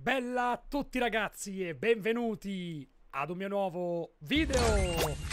bella a tutti ragazzi e benvenuti ad un mio nuovo video!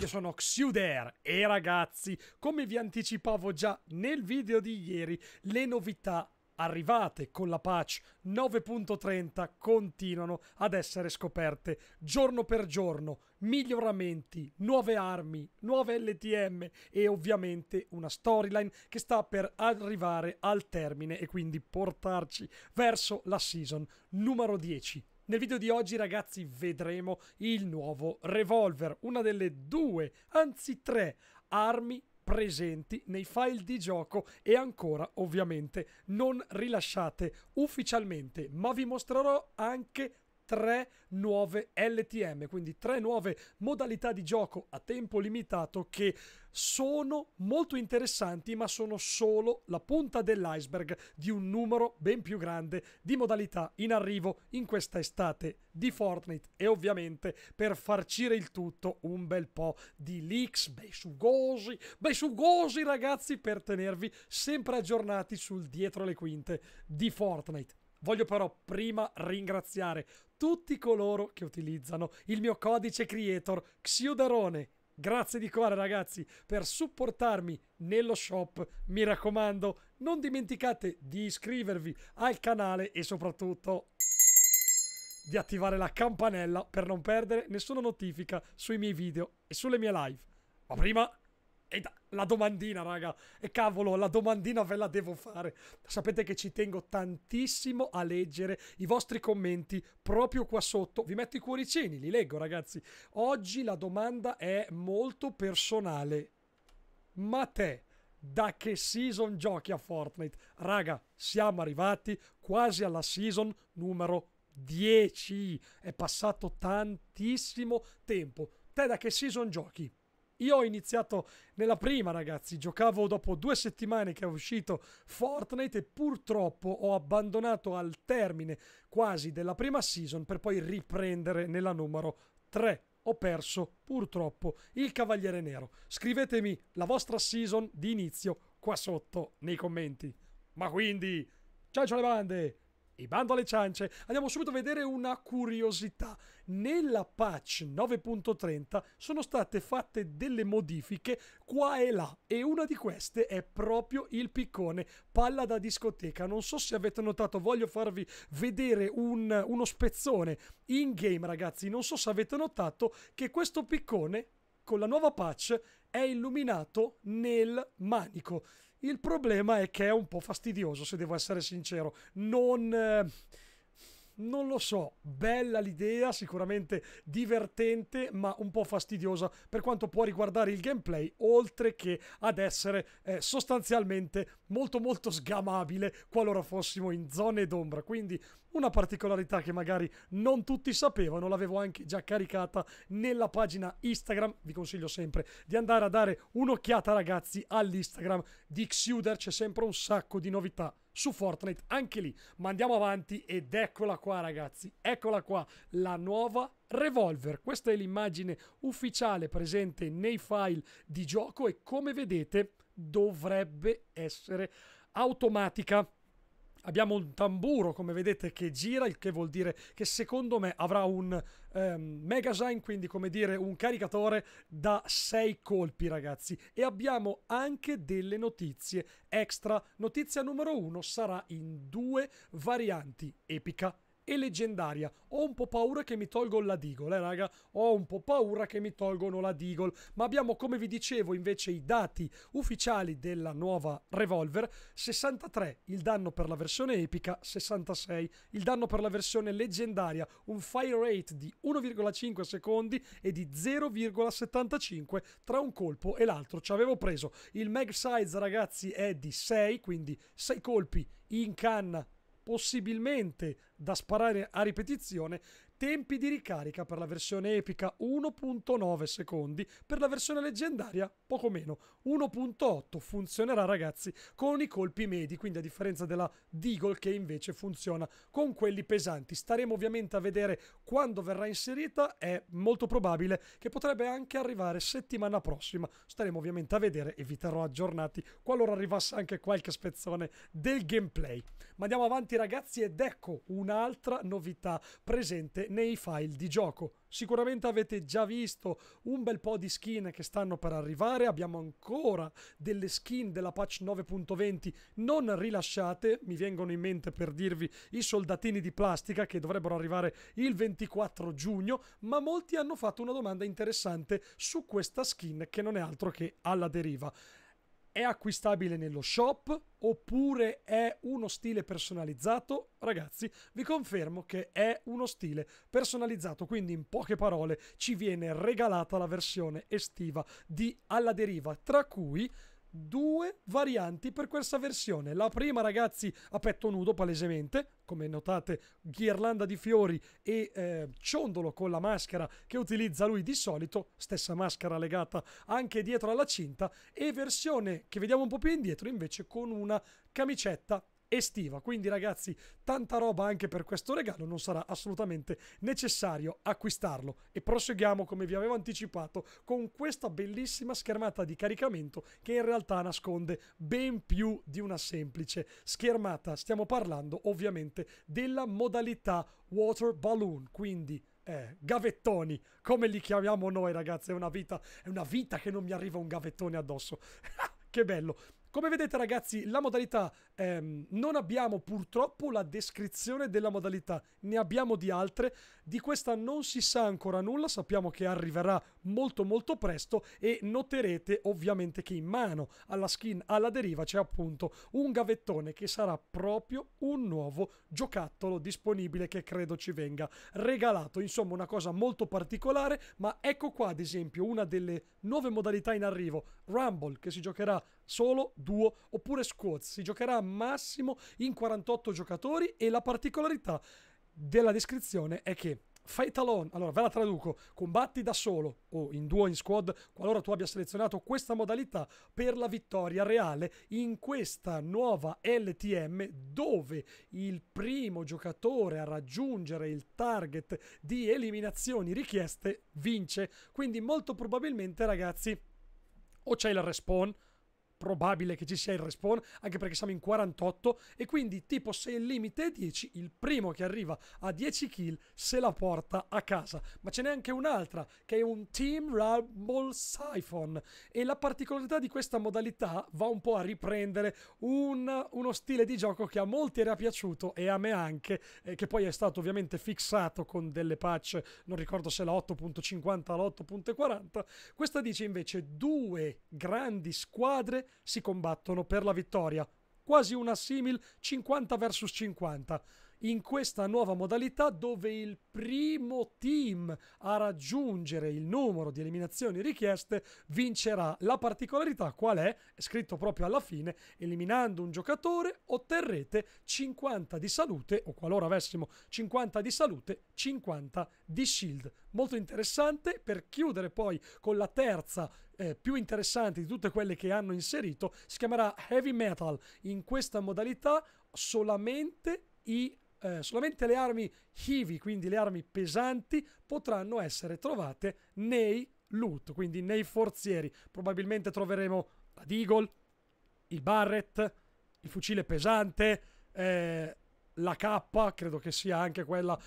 Io sono Xuder e ragazzi, come vi anticipavo già nel video di ieri, le novità arrivate con la patch 9.30 continuano ad essere scoperte giorno per giorno, miglioramenti, nuove armi, nuove LTM e ovviamente una storyline che sta per arrivare al termine e quindi portarci verso la season numero 10. Nel video di oggi ragazzi vedremo il nuovo revolver, una delle due, anzi tre armi presenti nei file di gioco e ancora ovviamente non rilasciate ufficialmente, ma vi mostrerò anche tre nuove LTM, quindi tre nuove modalità di gioco a tempo limitato che sono molto interessanti, ma sono solo la punta dell'iceberg di un numero ben più grande di modalità in arrivo in questa estate di Fortnite e ovviamente per farcire il tutto un bel po' di leaks, bei sugosi, bei sugosi ragazzi per tenervi sempre aggiornati sul dietro le quinte di Fortnite. Voglio però prima ringraziare tutti coloro che utilizzano il mio codice creator Xiuderone. Grazie di cuore ragazzi per supportarmi nello shop. Mi raccomando, non dimenticate di iscrivervi al canale e soprattutto di attivare la campanella per non perdere nessuna notifica sui miei video e sulle mie live. Ma prima e la domandina, raga. E cavolo, la domandina ve la devo fare. Sapete che ci tengo tantissimo a leggere i vostri commenti proprio qua sotto. Vi metto i cuoricini, li leggo, ragazzi. Oggi la domanda è molto personale. Ma te, da che season giochi a Fortnite? Raga, siamo arrivati quasi alla season numero 10. È passato tantissimo tempo. Te da che season giochi? Io ho iniziato nella prima, ragazzi. Giocavo dopo due settimane che è uscito Fortnite e purtroppo ho abbandonato al termine quasi della prima season per poi riprendere nella numero 3 ho perso purtroppo il Cavaliere Nero. Scrivetemi la vostra season di inizio qua sotto nei commenti. Ma quindi, ciao ciao le bande! E bando alle ciance, andiamo subito a vedere una curiosità. Nella patch 9.30 sono state fatte delle modifiche qua e là e una di queste è proprio il piccone, palla da discoteca. Non so se avete notato, voglio farvi vedere un, uno spezzone in game ragazzi. Non so se avete notato che questo piccone con la nuova patch è illuminato nel manico. Il problema è che è un po' fastidioso, se devo essere sincero. Non... Eh non lo so, bella l'idea, sicuramente divertente, ma un po' fastidiosa per quanto può riguardare il gameplay, oltre che ad essere eh, sostanzialmente molto molto sgamabile qualora fossimo in zone d'ombra. Quindi una particolarità che magari non tutti sapevano, l'avevo anche già caricata nella pagina Instagram. Vi consiglio sempre di andare a dare un'occhiata ragazzi all'Instagram di Xuder c'è sempre un sacco di novità su Fortnite, anche lì. Ma andiamo avanti ed eccola qua ragazzi, eccola qua la nuova Revolver. Questa è l'immagine ufficiale presente nei file di gioco e come vedete dovrebbe essere automatica abbiamo un tamburo come vedete che gira il che vuol dire che secondo me avrà un ehm, megasign quindi come dire un caricatore da 6 colpi ragazzi e abbiamo anche delle notizie extra notizia numero 1 sarà in due varianti epica e leggendaria. Ho un po' paura che mi tolgo la Deagle, eh raga, ho un po' paura che mi tolgono la Deagle, ma abbiamo come vi dicevo invece i dati ufficiali della nuova revolver, 63 il danno per la versione epica, 66 il danno per la versione leggendaria, un fire rate di 1,5 secondi e di 0,75 tra un colpo e l'altro. Ci avevo preso il mag size ragazzi è di 6, quindi 6 colpi in canna possibilmente da sparare a ripetizione, tempi di ricarica per la versione epica 1.9 secondi, per la versione leggendaria poco meno, 1.8 funzionerà ragazzi con i colpi medi, quindi a differenza della Deagle che invece funziona con quelli pesanti. Staremo ovviamente a vedere quando verrà inserita, è molto probabile che potrebbe anche arrivare settimana prossima, staremo ovviamente a vedere e vi terrò aggiornati qualora arrivasse anche qualche spezzone del gameplay. Ma andiamo avanti ragazzi ed ecco un un'altra novità presente nei file di gioco. Sicuramente avete già visto un bel po' di skin che stanno per arrivare, abbiamo ancora delle skin della patch 9.20 non rilasciate, mi vengono in mente per dirvi i soldatini di plastica che dovrebbero arrivare il 24 giugno, ma molti hanno fatto una domanda interessante su questa skin che non è altro che alla deriva è acquistabile nello shop oppure è uno stile personalizzato? Ragazzi, vi confermo che è uno stile personalizzato, quindi in poche parole ci viene regalata la versione estiva di Alla Deriva, tra cui due varianti per questa versione. La prima, ragazzi, a petto nudo palesemente, come notate, ghirlanda di fiori e eh, ciondolo con la maschera che utilizza lui di solito, stessa maschera legata anche dietro alla cinta, e versione che vediamo un po' più indietro invece con una camicetta estiva. Quindi ragazzi, tanta roba anche per questo regalo, non sarà assolutamente necessario acquistarlo. E proseguiamo, come vi avevo anticipato, con questa bellissima schermata di caricamento che in realtà nasconde ben più di una semplice schermata. Stiamo parlando ovviamente della modalità Water Balloon, quindi eh, gavettoni, come li chiamiamo noi ragazzi, è una vita, è una vita che non mi arriva un gavettone addosso. Ah, che bello. Come vedete ragazzi la modalità ehm, non abbiamo purtroppo la descrizione della modalità, ne abbiamo di altre, di questa non si sa ancora nulla, sappiamo che arriverà molto molto presto e noterete ovviamente che in mano alla skin alla deriva c'è appunto un gavettone che sarà proprio un nuovo giocattolo disponibile che credo ci venga regalato, insomma una cosa molto particolare ma ecco qua ad esempio una delle nuove modalità in arrivo, Rumble che si giocherà solo duo oppure squad. Si giocherà massimo in 48 giocatori e la particolarità della descrizione è che Fight Alone, allora ve la traduco, combatti da solo o in duo in squad qualora tu abbia selezionato questa modalità per la vittoria reale in questa nuova LTM dove il primo giocatore a raggiungere il target di eliminazioni richieste vince. Quindi molto probabilmente ragazzi o c'è il respawn probabile che ci sia il respawn, anche perché siamo in 48 e quindi tipo se il limite è 10, il primo che arriva a 10 kill se la porta a casa. Ma ce n'è anche un'altra che è un Team Rumble Siphon e la particolarità di questa modalità va un po' a riprendere un, uno stile di gioco che a molti era piaciuto e a me anche, eh, che poi è stato ovviamente fissato con delle patch, non ricordo se la 8.50 o la 8.40. Questa dice invece due grandi squadre si combattono per la vittoria, quasi una simil 50 vs 50 in questa nuova modalità dove il primo team a raggiungere il numero di eliminazioni richieste vincerà. La particolarità qual è? È scritto proprio alla fine, eliminando un giocatore otterrete 50 di salute o qualora avessimo 50 di salute, 50 di shield. Molto interessante per chiudere poi con la terza eh, più interessante di tutte quelle che hanno inserito, si chiamerà Heavy Metal. In questa modalità solamente i eh, solamente le armi heavy, quindi le armi pesanti, potranno essere trovate nei loot, quindi nei forzieri. Probabilmente troveremo la Deagle, il Barrett, il fucile pesante, eh, la K, credo che sia anche, quella,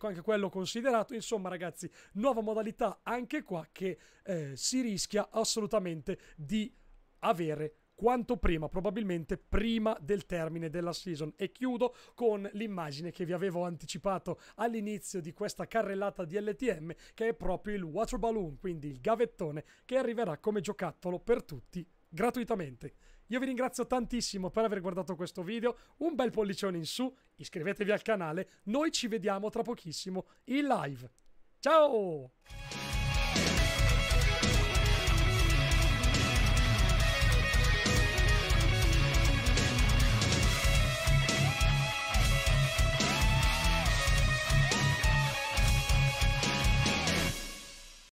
anche quello considerato. Insomma, ragazzi, nuova modalità anche qua che eh, si rischia assolutamente di avere quanto prima, probabilmente prima del termine della season. E chiudo con l'immagine che vi avevo anticipato all'inizio di questa carrellata di LTM, che è proprio il Water Balloon, quindi il gavettone che arriverà come giocattolo per tutti gratuitamente. Io vi ringrazio tantissimo per aver guardato questo video, un bel pollicione in su, iscrivetevi al canale, noi ci vediamo tra pochissimo in live. Ciao!